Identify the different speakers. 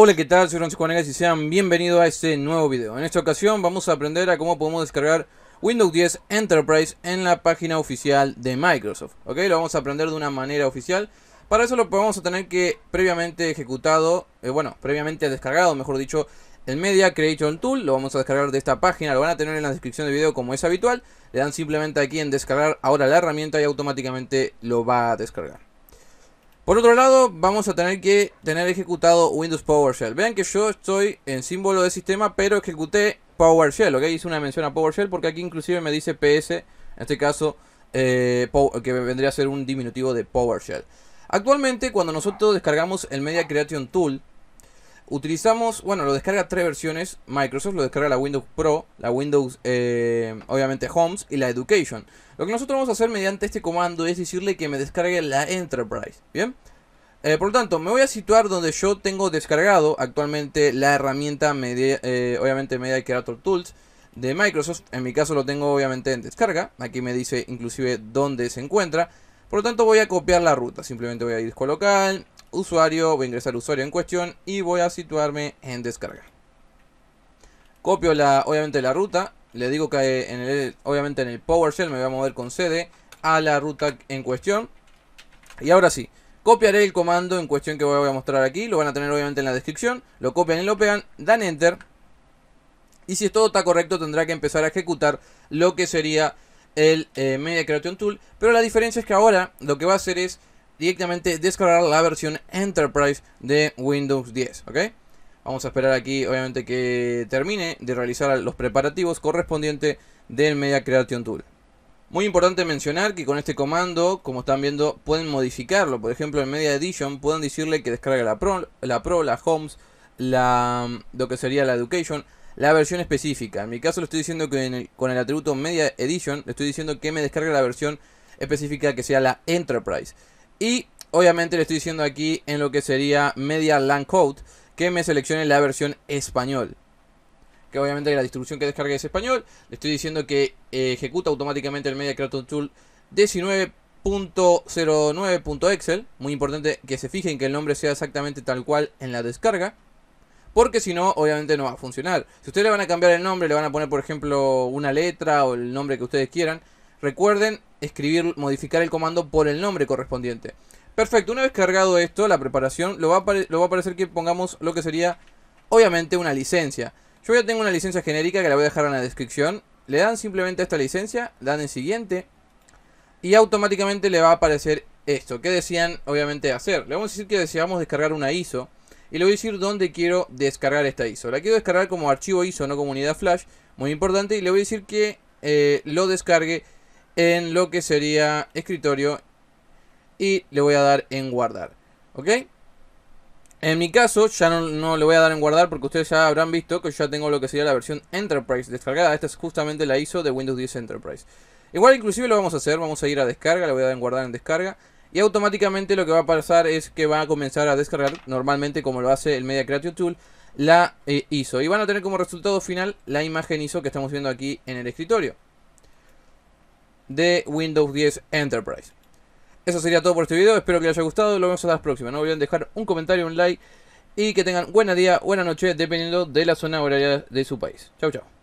Speaker 1: Hola, ¿qué tal? Soy Francisco Vanegas y sean bienvenidos a este nuevo video. En esta ocasión vamos a aprender a cómo podemos descargar Windows 10 Enterprise en la página oficial de Microsoft. ¿Ok? Lo vamos a aprender de una manera oficial. Para eso lo vamos a tener que previamente ejecutado, eh, bueno, previamente descargado, mejor dicho, el Media Creation Tool. Lo vamos a descargar de esta página, lo van a tener en la descripción del video como es habitual. Le dan simplemente aquí en descargar ahora la herramienta y automáticamente lo va a descargar. Por otro lado, vamos a tener que tener ejecutado Windows PowerShell. Vean que yo estoy en símbolo de sistema, pero ejecuté PowerShell, Hice una mención a PowerShell porque aquí inclusive me dice PS, en este caso, eh, que vendría a ser un diminutivo de PowerShell. Actualmente, cuando nosotros descargamos el Media Creation Tool, Utilizamos, bueno, lo descarga tres versiones. Microsoft lo descarga la Windows Pro, la Windows, eh, obviamente, Homes y la Education. Lo que nosotros vamos a hacer mediante este comando es decirle que me descargue la Enterprise. Bien. Eh, por lo tanto, me voy a situar donde yo tengo descargado actualmente la herramienta, eh, obviamente, Media Creator Tools de Microsoft. En mi caso lo tengo obviamente en descarga. Aquí me dice inclusive dónde se encuentra. Por lo tanto voy a copiar la ruta. Simplemente voy a ir a disco local, usuario, voy a ingresar usuario en cuestión y voy a situarme en descarga. Copio la, obviamente la ruta, le digo que en el, obviamente en el PowerShell me voy a mover con CD a la ruta en cuestión. Y ahora sí, copiaré el comando en cuestión que voy a mostrar aquí, lo van a tener obviamente en la descripción, lo copian y lo pegan, dan Enter. Y si todo está correcto tendrá que empezar a ejecutar lo que sería el eh, Media Creation Tool. Pero la diferencia es que ahora lo que va a hacer es directamente descargar la versión Enterprise de Windows 10, ¿ok? Vamos a esperar aquí, obviamente, que termine de realizar los preparativos correspondientes del Media Creation Tool. Muy importante mencionar que con este comando, como están viendo, pueden modificarlo. Por ejemplo, en Media Edition pueden decirle que descargue la Pro, la, Pro, la Homes, la, lo que sería la Education, la versión específica. En mi caso le estoy diciendo que con el atributo Media Edition le estoy diciendo que me descargue la versión específica que sea la Enterprise. Y obviamente le estoy diciendo aquí en lo que sería Media Land Code que me seleccione la versión español. Que obviamente la distribución que descargue es español. Le estoy diciendo que eh, ejecuta automáticamente el Media Creator Tool 19.09.excel. Muy importante que se fijen que el nombre sea exactamente tal cual en la descarga. Porque si no, obviamente no va a funcionar. Si ustedes le van a cambiar el nombre, le van a poner, por ejemplo, una letra o el nombre que ustedes quieran. Recuerden escribir, modificar el comando por el nombre correspondiente. Perfecto, una vez cargado esto, la preparación, lo va, a lo va a parecer que pongamos lo que sería, obviamente, una licencia. Yo ya tengo una licencia genérica que la voy a dejar en la descripción. Le dan simplemente a esta licencia, dan en siguiente y automáticamente le va a aparecer esto. ¿Qué decían, obviamente, hacer? Le vamos a decir que deseamos descargar una ISO y le voy a decir dónde quiero descargar esta ISO. La quiero descargar como archivo ISO, no como unidad flash, muy importante, y le voy a decir que eh, lo descargue en lo que sería escritorio y le voy a dar en guardar. ¿Ok? En mi caso ya no, le voy a dar en guardar porque ustedes ya habrán visto que ya tengo lo que sería la versión Enterprise descargada. Esta es justamente la ISO de Windows 10 Enterprise. Igual inclusive lo vamos a hacer, vamos a ir a descarga, le voy a dar en guardar en descarga. Y automáticamente lo que va a pasar es que va a comenzar a descargar normalmente como lo hace el Media Creative Tool la eh, ISO. Y van a tener como resultado final la imagen ISO que estamos viendo aquí en el escritorio de Windows 10 Enterprise. Eso sería todo por este video, espero que les haya gustado, nos vemos a las próximas. No olviden dejar un comentario, un like y que tengan buena día, buena noche, dependiendo de la zona horaria de su país. Chau, chao.